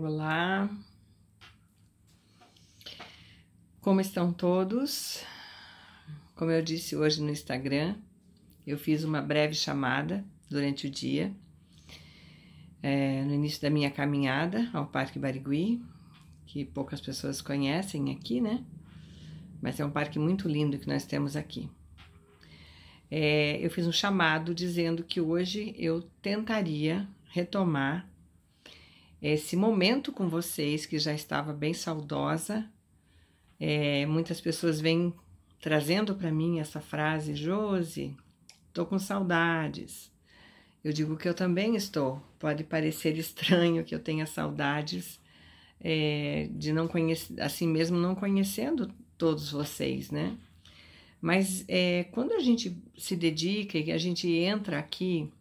Olá. Como estão todos? Como eu disse hoje no Instagram, eu fiz uma breve chamada durante o dia, é, no início da minha caminhada ao Parque Barigui, que poucas pessoas conhecem aqui, né? Mas é um parque muito lindo que nós temos aqui. É, eu fiz um chamado dizendo que hoje eu tentaria retomar esse momento com vocês, que já estava bem saudosa. É, muitas pessoas vêm trazendo para mim essa frase, Josi, estou com saudades. Eu digo que eu também estou. Pode parecer estranho que eu tenha saudades é, de não conhecer, assim mesmo não conhecendo todos vocês, né? Mas é, quando a gente se dedica e a gente entra aqui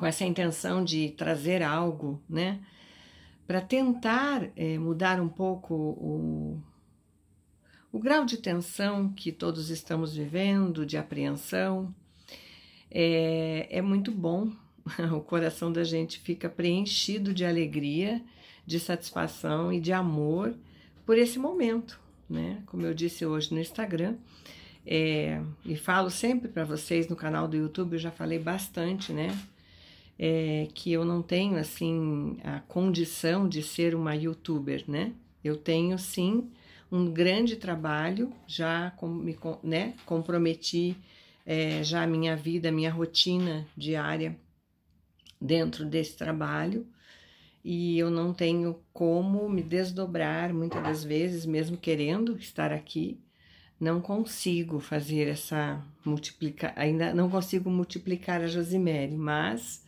com essa intenção de trazer algo, né? Para tentar é, mudar um pouco o, o grau de tensão que todos estamos vivendo, de apreensão, é, é muito bom. O coração da gente fica preenchido de alegria, de satisfação e de amor por esse momento, né? Como eu disse hoje no Instagram, é, e falo sempre para vocês no canal do YouTube, eu já falei bastante, né? é, que eu não tenho assim a condição de ser uma youtuber, né? Eu tenho sim um grande trabalho, já com, me né, comprometi é, já a minha vida, a minha rotina diária dentro desse trabalho e eu não tenho como me desdobrar muitas das vezes, mesmo querendo estar aqui, não consigo fazer essa multiplicar, ainda não consigo multiplicar a Josimere, mas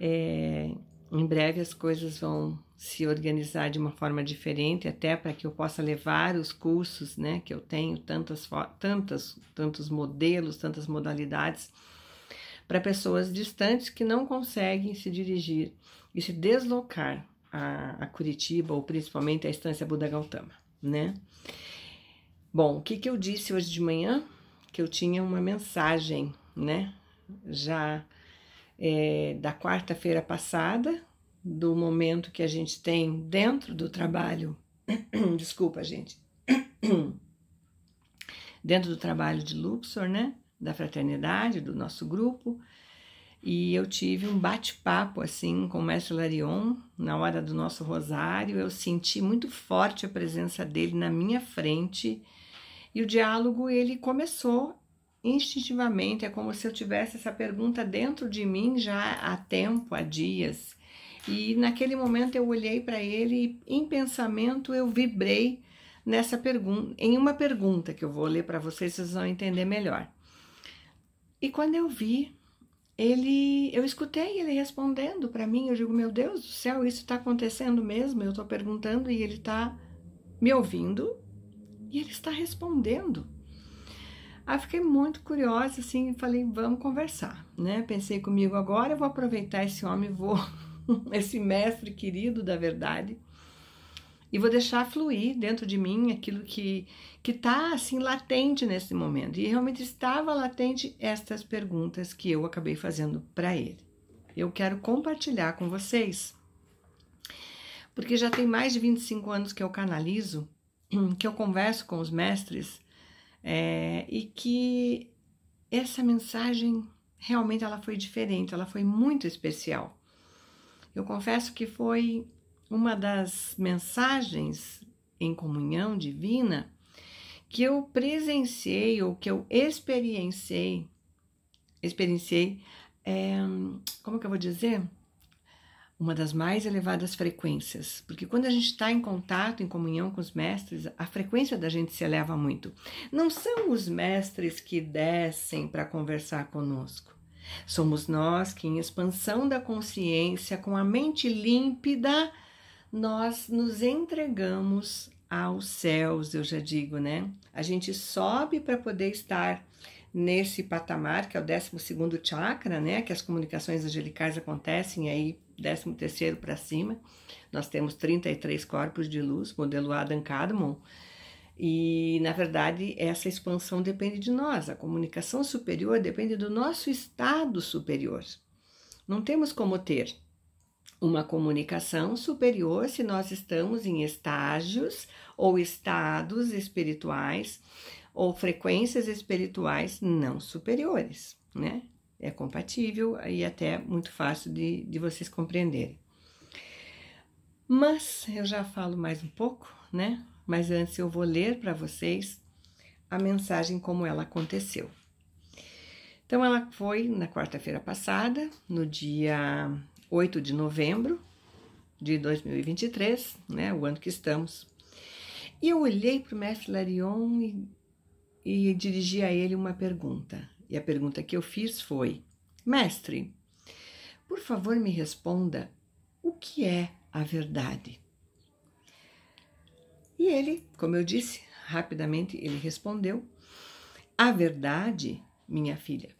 é, em breve as coisas vão se organizar de uma forma diferente, até para que eu possa levar os cursos, né, que eu tenho tantas tantas tantos modelos, tantas modalidades para pessoas distantes que não conseguem se dirigir e se deslocar a, a Curitiba ou principalmente a Estância Buda Gautama, né? Bom, o que que eu disse hoje de manhã? Que eu tinha uma mensagem, né? Já é, da quarta-feira passada, do momento que a gente tem dentro do trabalho. Desculpa, gente. dentro do trabalho de Luxor, né? Da fraternidade, do nosso grupo. E eu tive um bate-papo assim com o mestre Larion na hora do nosso rosário. Eu senti muito forte a presença dele na minha frente. E o diálogo ele começou instintivamente, é como se eu tivesse essa pergunta dentro de mim já há tempo, há dias. E naquele momento eu olhei para ele e em pensamento eu vibrei nessa pergunta, em uma pergunta que eu vou ler para vocês, vocês vão entender melhor. E quando eu vi, ele, eu escutei ele respondendo para mim, eu digo, meu Deus do céu, isso está acontecendo mesmo? Eu estou perguntando e ele está me ouvindo e ele está respondendo. Aí ah, fiquei muito curiosa, assim, falei, vamos conversar, né? Pensei comigo, agora eu vou aproveitar esse homem, vou, esse mestre querido da verdade, e vou deixar fluir dentro de mim aquilo que que tá assim latente nesse momento. E realmente estava latente estas perguntas que eu acabei fazendo para ele. Eu quero compartilhar com vocês. Porque já tem mais de 25 anos que eu canalizo, que eu converso com os mestres é, e que essa mensagem realmente ela foi diferente, ela foi muito especial. Eu confesso que foi uma das mensagens em comunhão divina que eu presenciei ou que eu experienciei, experienciei, é, como que eu vou dizer? uma das mais elevadas frequências, porque quando a gente está em contato, em comunhão com os mestres, a frequência da gente se eleva muito. Não são os mestres que descem para conversar conosco. Somos nós que, em expansão da consciência, com a mente límpida, nós nos entregamos aos céus, eu já digo, né? A gente sobe para poder estar nesse patamar, que é o 12 chakra, né? Que as comunicações angelicais acontecem aí décimo terceiro para cima, nós temos 33 corpos de luz, modelo Adam Cadmon, e, na verdade, essa expansão depende de nós. A comunicação superior depende do nosso estado superior. Não temos como ter uma comunicação superior se nós estamos em estágios ou estados espirituais ou frequências espirituais não superiores, né? é compatível e até muito fácil de, de vocês compreenderem. Mas eu já falo mais um pouco, né? Mas antes eu vou ler para vocês a mensagem como ela aconteceu. Então, ela foi na quarta-feira passada, no dia 8 de novembro de 2023, né? O ano que estamos. E eu olhei para o mestre Larion e, e dirigi a ele uma pergunta. E a pergunta que eu fiz foi: Mestre, por favor me responda o que é a verdade? E ele, como eu disse, rapidamente ele respondeu: A verdade, minha filha,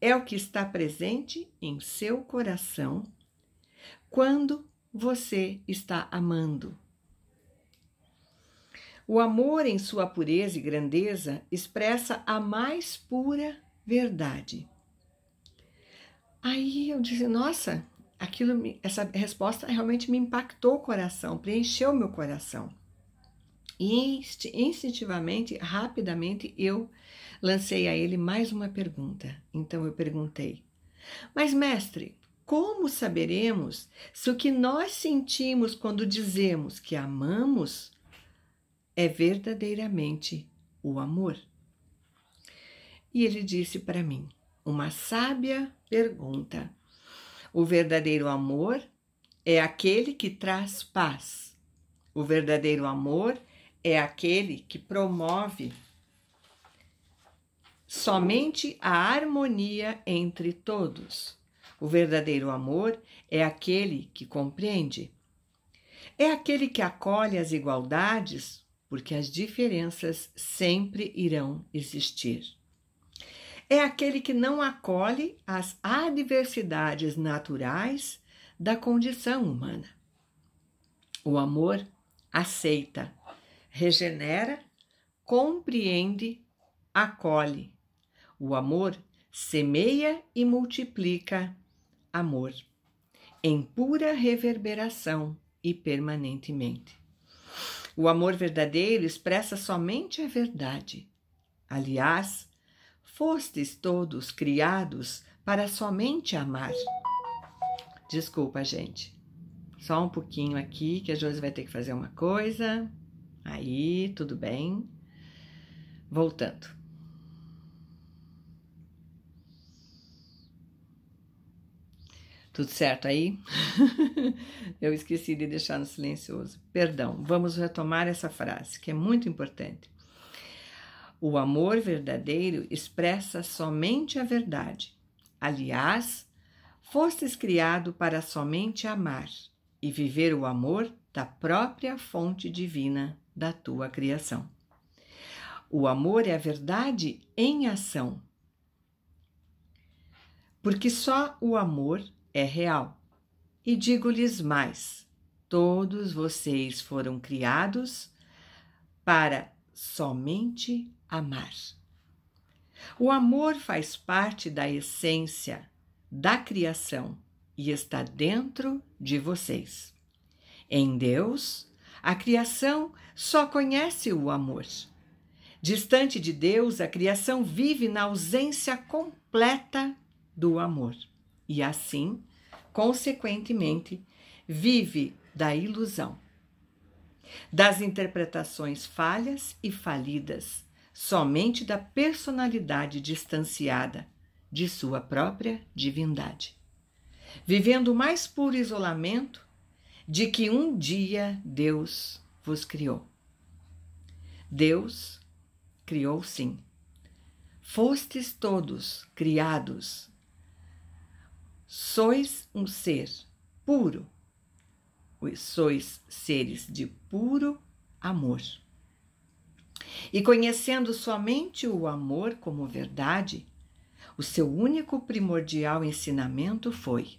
é o que está presente em seu coração quando você está amando. O amor, em sua pureza e grandeza, expressa a mais pura verdade. Aí eu disse, nossa, aquilo, essa resposta realmente me impactou o coração, preencheu meu coração. E instintivamente, rapidamente, eu lancei a ele mais uma pergunta. Então eu perguntei: Mas, mestre, como saberemos se o que nós sentimos quando dizemos que amamos é verdadeiramente o amor? e ele disse para mim: Uma sábia pergunta. O verdadeiro amor é aquele que traz paz. O verdadeiro amor é aquele que promove somente a harmonia entre todos. O verdadeiro amor é aquele que compreende. É aquele que acolhe as igualdades, porque as diferenças sempre irão existir. É aquele que não acolhe as adversidades naturais da condição humana. O amor aceita, regenera, compreende, acolhe. O amor semeia e multiplica amor em pura reverberação e permanentemente. O amor verdadeiro expressa somente a verdade. Aliás, Fostes todos criados para somente amar. Desculpa, gente. Só um pouquinho aqui que a Josi vai ter que fazer uma coisa. Aí, tudo bem. Voltando. Tudo certo aí? Eu esqueci de deixar no silencioso. Perdão, vamos retomar essa frase que é muito importante. O amor verdadeiro expressa somente a verdade. Aliás, fostes criado para somente amar e viver o amor da própria fonte divina da tua criação. O amor é a verdade em ação. Porque só o amor é real. E digo-lhes mais: todos vocês foram criados para somente amar. O amor faz parte da essência da criação e está dentro de vocês. Em Deus, a criação só conhece o amor. Distante de Deus, a criação vive na ausência completa do amor e, assim, consequentemente, vive da ilusão, das interpretações falhas e falidas somente da personalidade distanciada de sua própria divindade, vivendo o mais puro isolamento de que um dia Deus vos criou. Deus criou sim. Fostes todos criados. Sois um ser puro. Sois seres de puro amor. E conhecendo somente o amor como verdade, o seu único primordial ensinamento foi: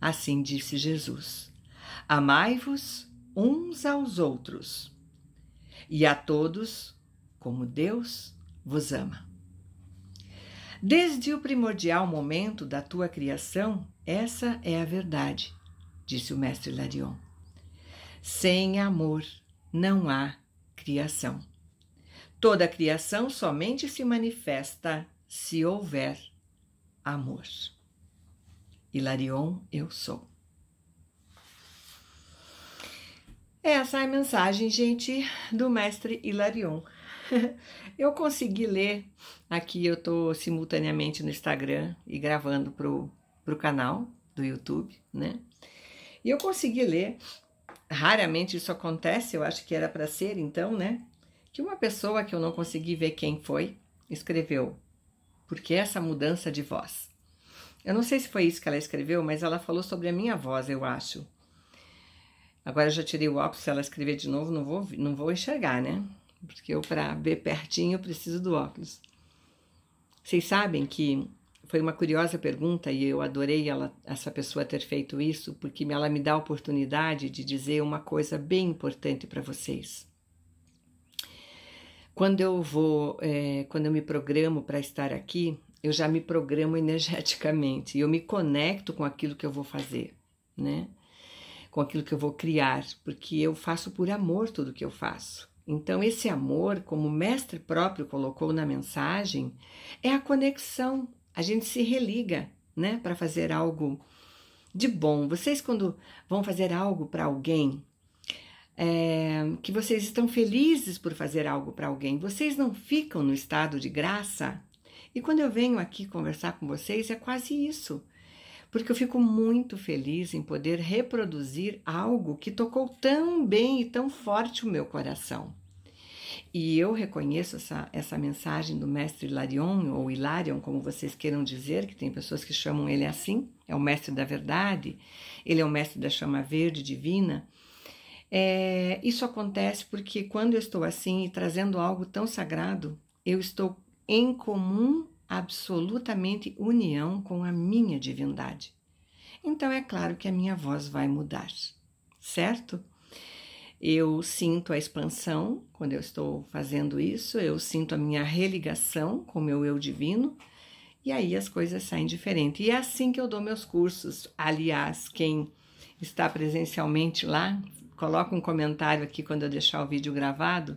Assim disse Jesus: Amai-vos uns aos outros e a todos como Deus vos ama. Desde o primordial momento da tua criação, essa é a verdade, disse o mestre Larion. Sem amor não há criação. Toda a criação somente se manifesta se houver amor. Hilarion, eu sou. Essa é a mensagem, gente, do mestre Hilarion. eu consegui ler aqui, eu estou simultaneamente no Instagram e gravando pro, pro canal do YouTube, né? E eu consegui ler. Raramente isso acontece, eu acho que era para ser então, né? que uma pessoa que eu não consegui ver quem foi escreveu, porque essa mudança de voz. Eu não sei se foi isso que ela escreveu, mas ela falou sobre a minha voz, eu acho. Agora eu já tirei o óculos, se ela escrever de novo, não vou, não vou enxergar, né? Porque eu, para ver pertinho, eu preciso do óculos. Vocês sabem que foi uma curiosa pergunta e eu adorei ela, essa pessoa ter feito isso, porque ela me dá a oportunidade de dizer uma coisa bem importante para vocês. Quando eu vou, é, quando eu me programo para estar aqui, eu já me programo energeticamente, eu me conecto com aquilo que eu vou fazer, né? Com aquilo que eu vou criar, porque eu faço por amor tudo que eu faço. Então, esse amor, como o mestre próprio colocou na mensagem, é a conexão. A gente se religa, né, para fazer algo de bom. Vocês, quando vão fazer algo para alguém, é, que vocês estão felizes por fazer algo para alguém. Vocês não ficam no estado de graça? E quando eu venho aqui conversar com vocês, é quase isso. Porque eu fico muito feliz em poder reproduzir algo que tocou tão bem e tão forte o meu coração. E eu reconheço essa, essa mensagem do mestre Hilarion, ou Hilarion, como vocês queiram dizer, que tem pessoas que chamam ele assim, é o mestre da verdade, ele é o mestre da chama verde divina. É, isso acontece porque quando eu estou assim e trazendo algo tão sagrado, eu estou em comum, absolutamente união com a minha divindade. Então é claro que a minha voz vai mudar, certo? Eu sinto a expansão quando eu estou fazendo isso, eu sinto a minha religação com o meu eu divino e aí as coisas saem diferente. E é assim que eu dou meus cursos. Aliás, quem está presencialmente lá coloca um comentário aqui quando eu deixar o vídeo gravado,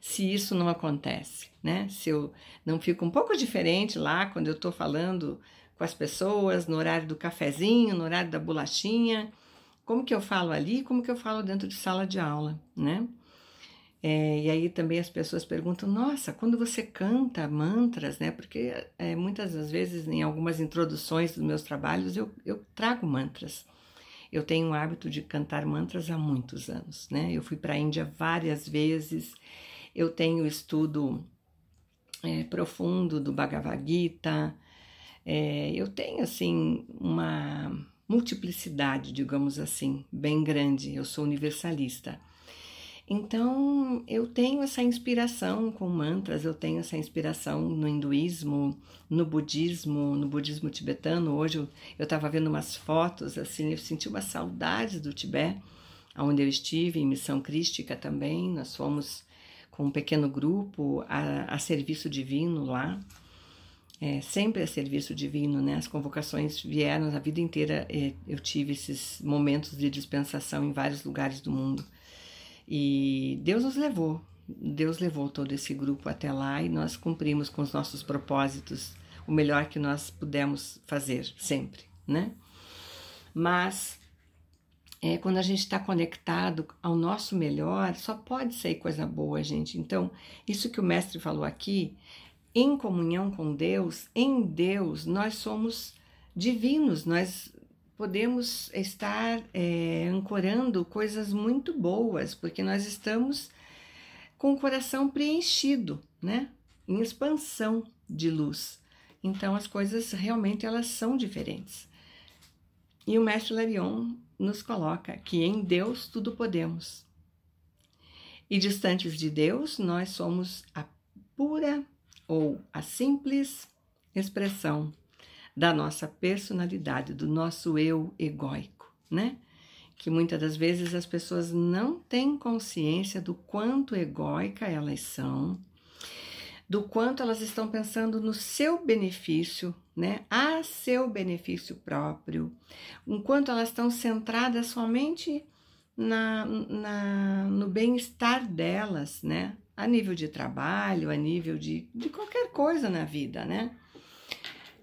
se isso não acontece, né? Se eu não fico um pouco diferente lá quando eu estou falando com as pessoas, no horário do cafezinho, no horário da bolachinha, como que eu falo ali, como que eu falo dentro de sala de aula, né? É, e aí também as pessoas perguntam, nossa, quando você canta mantras, né? Porque é, muitas das vezes em algumas introduções dos meus trabalhos eu, eu trago mantras. Eu tenho o hábito de cantar mantras há muitos anos, né? Eu fui para a Índia várias vezes, eu tenho estudo é, profundo do Bhagavad Gita, é, eu tenho, assim, uma multiplicidade, digamos assim, bem grande. Eu sou universalista. Então, eu tenho essa inspiração com mantras, eu tenho essa inspiração no hinduísmo, no budismo, no budismo tibetano. Hoje eu estava vendo umas fotos, assim, eu senti uma saudade do Tibete, onde eu estive, em missão crística também. Nós fomos com um pequeno grupo a, a serviço divino lá. É, sempre a serviço divino, né? As convocações vieram a vida inteira. É, eu tive esses momentos de dispensação em vários lugares do mundo. E Deus nos levou, Deus levou todo esse grupo até lá e nós cumprimos com os nossos propósitos o melhor que nós pudemos fazer sempre, né? Mas é, quando a gente está conectado ao nosso melhor, só pode sair coisa boa, gente. Então, isso que o mestre falou aqui, em comunhão com Deus, em Deus, nós somos divinos, nós podemos estar é, ancorando coisas muito boas, porque nós estamos com o coração preenchido, né? Em expansão de luz. Então as coisas realmente elas são diferentes. E o mestre Larion nos coloca que em Deus tudo podemos. E distantes de Deus, nós somos a pura ou a simples expressão da nossa personalidade, do nosso eu egóico, né? Que muitas das vezes as pessoas não têm consciência do quanto egóica elas são, do quanto elas estão pensando no seu benefício, né? A seu benefício próprio, enquanto elas estão centradas somente na, na no bem-estar delas, né? A nível de trabalho, a nível de, de qualquer coisa na vida, né?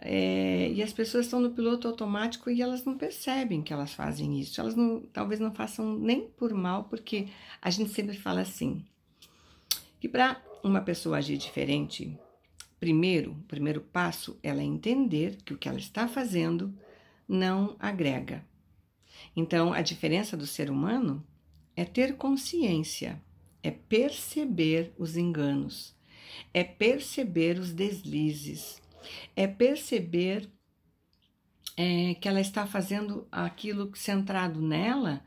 É, e as pessoas estão no piloto automático e elas não percebem que elas fazem isso. Elas não, talvez não façam nem por mal, porque a gente sempre fala assim: que para uma pessoa agir diferente, primeiro, o primeiro passo, ela é entender que o que ela está fazendo não agrega. Então, a diferença do ser humano é ter consciência, é perceber os enganos, é perceber os deslizes é perceber é, que ela está fazendo aquilo centrado nela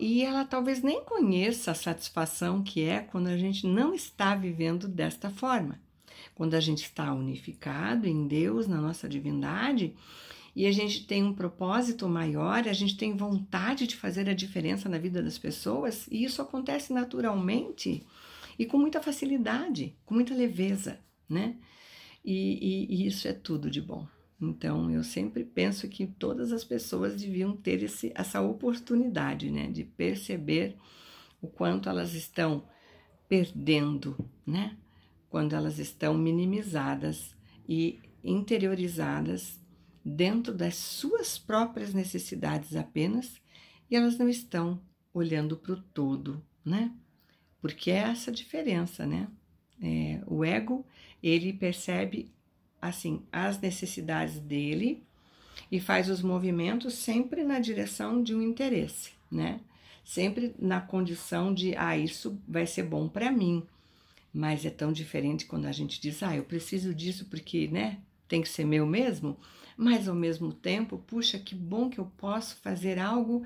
e ela talvez nem conheça a satisfação que é quando a gente não está vivendo desta forma. Quando a gente está unificado em Deus, na nossa divindade, e a gente tem um propósito maior, a gente tem vontade de fazer a diferença na vida das pessoas, e isso acontece naturalmente e com muita facilidade, com muita leveza, né? e, e, e isso é tudo de bom. Então, eu sempre penso que todas as pessoas deviam ter esse, essa oportunidade, né, de perceber o quanto elas estão perdendo, né, quando elas estão minimizadas e interiorizadas dentro das suas próprias necessidades apenas e elas não estão olhando para o todo, né, porque é essa diferença, né, é, o ego ele percebe assim as necessidades dele e faz os movimentos sempre na direção de um interesse, né? Sempre na condição de ah, isso vai ser bom para mim. Mas é tão diferente quando a gente diz, ah, eu preciso disso porque, né, tem que ser meu mesmo, mas ao mesmo tempo, puxa, que bom que eu posso fazer algo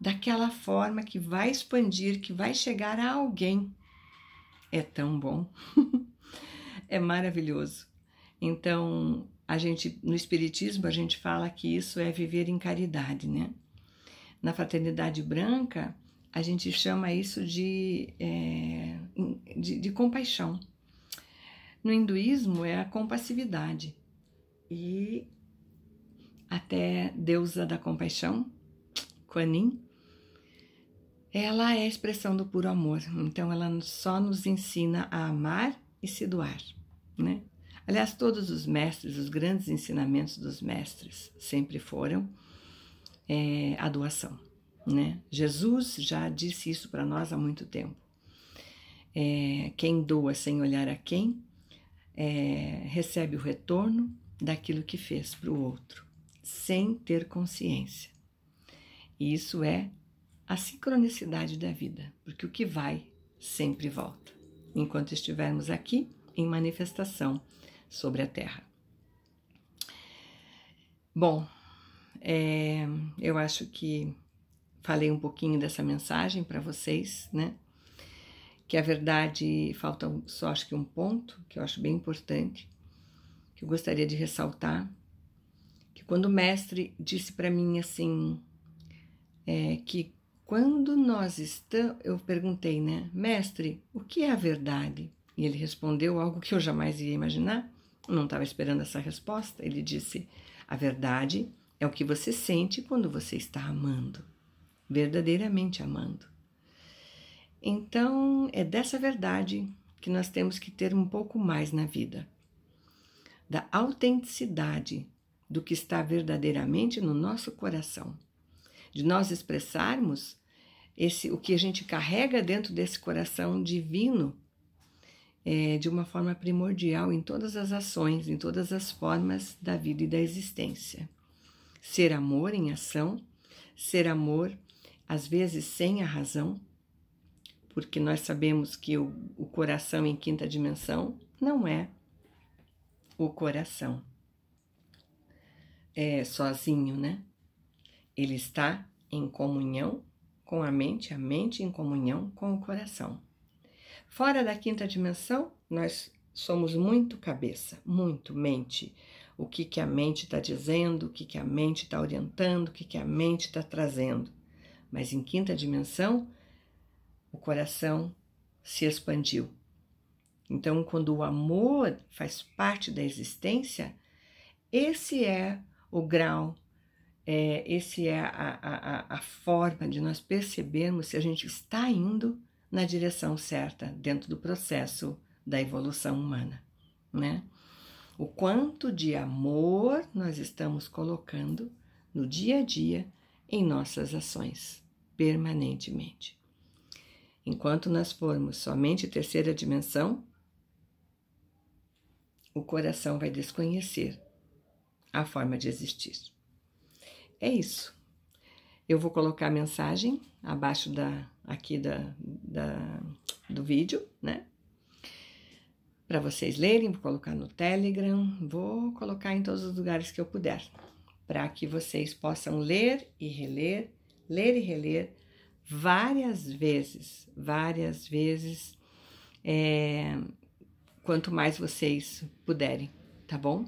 daquela forma que vai expandir, que vai chegar a alguém. É tão bom. é maravilhoso. Então, a gente no espiritismo a gente fala que isso é viver em caridade, né? Na fraternidade branca a gente chama isso de, é, de, de compaixão. No hinduísmo é a compassividade e até deusa da compaixão, Kuan ela é a expressão do puro amor. Então ela só nos ensina a amar e se doar, né? Aliás, todos os mestres, os grandes ensinamentos dos mestres sempre foram é, a doação, né? Jesus já disse isso para nós há muito tempo. É, quem doa sem olhar a quem é, recebe o retorno daquilo que fez para o outro, sem ter consciência. E isso é a sincronicidade da vida, porque o que vai sempre volta enquanto estivermos aqui em manifestação sobre a Terra. Bom, é, eu acho que falei um pouquinho dessa mensagem para vocês, né? Que a verdade falta só acho que um ponto que eu acho bem importante, que eu gostaria de ressaltar, que quando o mestre disse para mim assim, é, que quando nós estamos. Eu perguntei, né? Mestre, o que é a verdade? E ele respondeu algo que eu jamais ia imaginar. Eu não estava esperando essa resposta. Ele disse: A verdade é o que você sente quando você está amando, verdadeiramente amando. Então, é dessa verdade que nós temos que ter um pouco mais na vida da autenticidade do que está verdadeiramente no nosso coração de nós expressarmos esse o que a gente carrega dentro desse coração divino é, de uma forma primordial em todas as ações, em todas as formas da vida e da existência. Ser amor em ação, ser amor às vezes sem a razão, porque nós sabemos que o, o coração em quinta dimensão não é o coração é sozinho, né? Ele está em comunhão com a mente, a mente em comunhão com o coração. Fora da quinta dimensão, nós somos muito cabeça, muito mente. O que, que a mente está dizendo, o que, que a mente está orientando, o que, que a mente está trazendo. Mas em quinta dimensão, o coração se expandiu. Então, quando o amor faz parte da existência, esse é o grau é, essa é a, a, a forma de nós percebermos se a gente está indo na direção certa dentro do processo da evolução humana, né? O quanto de amor nós estamos colocando no dia a dia em nossas ações permanentemente. Enquanto nós formos somente terceira dimensão, o coração vai desconhecer a forma de existir é isso. Eu vou colocar a mensagem abaixo da, aqui da, da do vídeo, né? Para vocês lerem, vou colocar no Telegram, vou colocar em todos os lugares que eu puder, para que vocês possam ler e reler, ler e reler várias vezes, várias vezes, é, quanto mais vocês puderem, tá bom?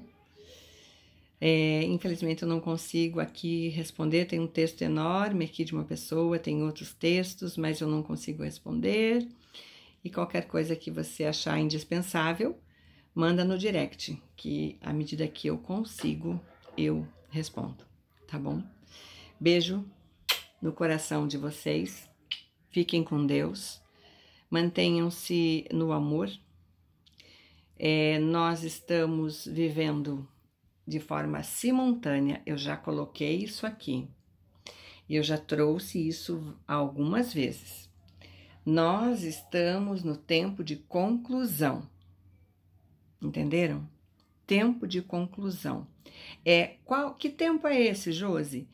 É, infelizmente eu não consigo aqui responder, tem um texto enorme aqui de uma pessoa, tem outros textos, mas eu não consigo responder. E qualquer coisa que você achar indispensável, manda no direct, que à medida que eu consigo, eu respondo, tá bom? Beijo no coração de vocês. Fiquem com Deus. Mantenham-se no amor. É, nós estamos vivendo de forma simultânea. Eu já coloquei isso aqui. Eu já trouxe isso algumas vezes. Nós estamos no tempo de conclusão. Entenderam? Tempo de conclusão. É qual que tempo é esse, Josi?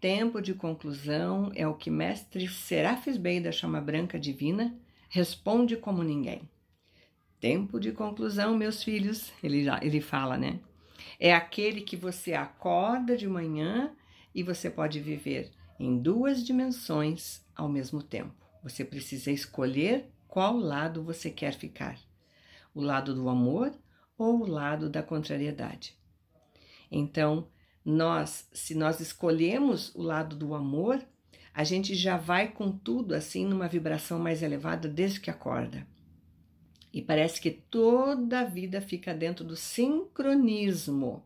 Tempo de conclusão é o que mestre Serafis Bey da Chama Branca Divina responde como ninguém. Tempo de conclusão, meus filhos, ele já ele fala, né? É aquele que você acorda de manhã e você pode viver em duas dimensões ao mesmo tempo. Você precisa escolher qual lado você quer ficar: o lado do amor ou o lado da contrariedade. Então, nós, se nós escolhemos o lado do amor, a gente já vai com tudo assim numa vibração mais elevada desde que acorda. E parece que toda a vida fica dentro do sincronismo,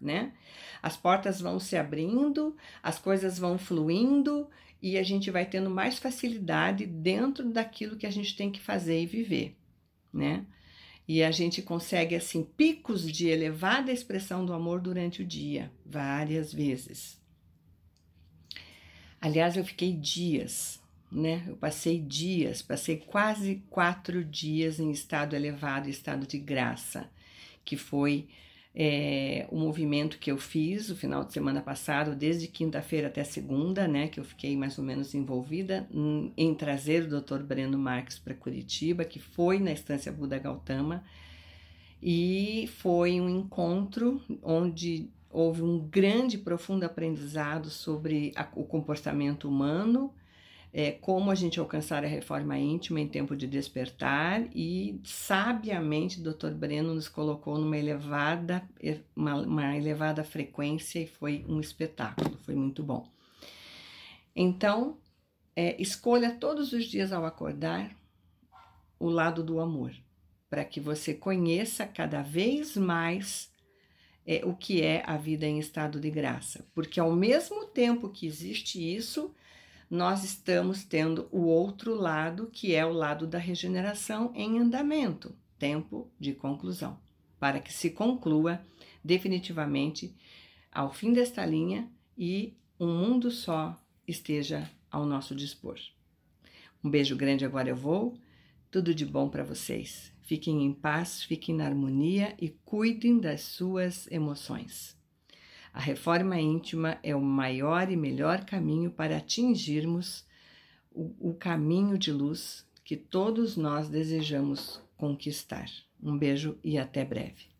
né? As portas vão se abrindo, as coisas vão fluindo e a gente vai tendo mais facilidade dentro daquilo que a gente tem que fazer e viver, né? E a gente consegue assim picos de elevada expressão do amor durante o dia, várias vezes. Aliás, eu fiquei dias né? Eu passei dias, passei quase quatro dias em estado elevado, estado de graça, que foi é, o movimento que eu fiz o final de semana passado, desde quinta-feira até segunda, né? Que eu fiquei mais ou menos envolvida em, em trazer o Dr. Breno Marques para Curitiba, que foi na estância Buda Gautama. E foi um encontro onde houve um grande, profundo aprendizado sobre a, o comportamento humano é, como a gente alcançar a reforma íntima em tempo de despertar e sabiamente Dr. Breno nos colocou numa elevada uma, uma elevada frequência e foi um espetáculo, foi muito bom. Então, é, escolha todos os dias ao acordar o lado do amor, para que você conheça cada vez mais é, o que é a vida em estado de graça, porque ao mesmo tempo que existe isso, nós estamos tendo o outro lado, que é o lado da regeneração em andamento, tempo de conclusão, para que se conclua definitivamente ao fim desta linha e um mundo só esteja ao nosso dispor. Um beijo grande agora eu vou. Tudo de bom para vocês. Fiquem em paz, fiquem na harmonia e cuidem das suas emoções. A reforma íntima é o maior e melhor caminho para atingirmos o, o caminho de luz que todos nós desejamos conquistar. Um beijo e até breve.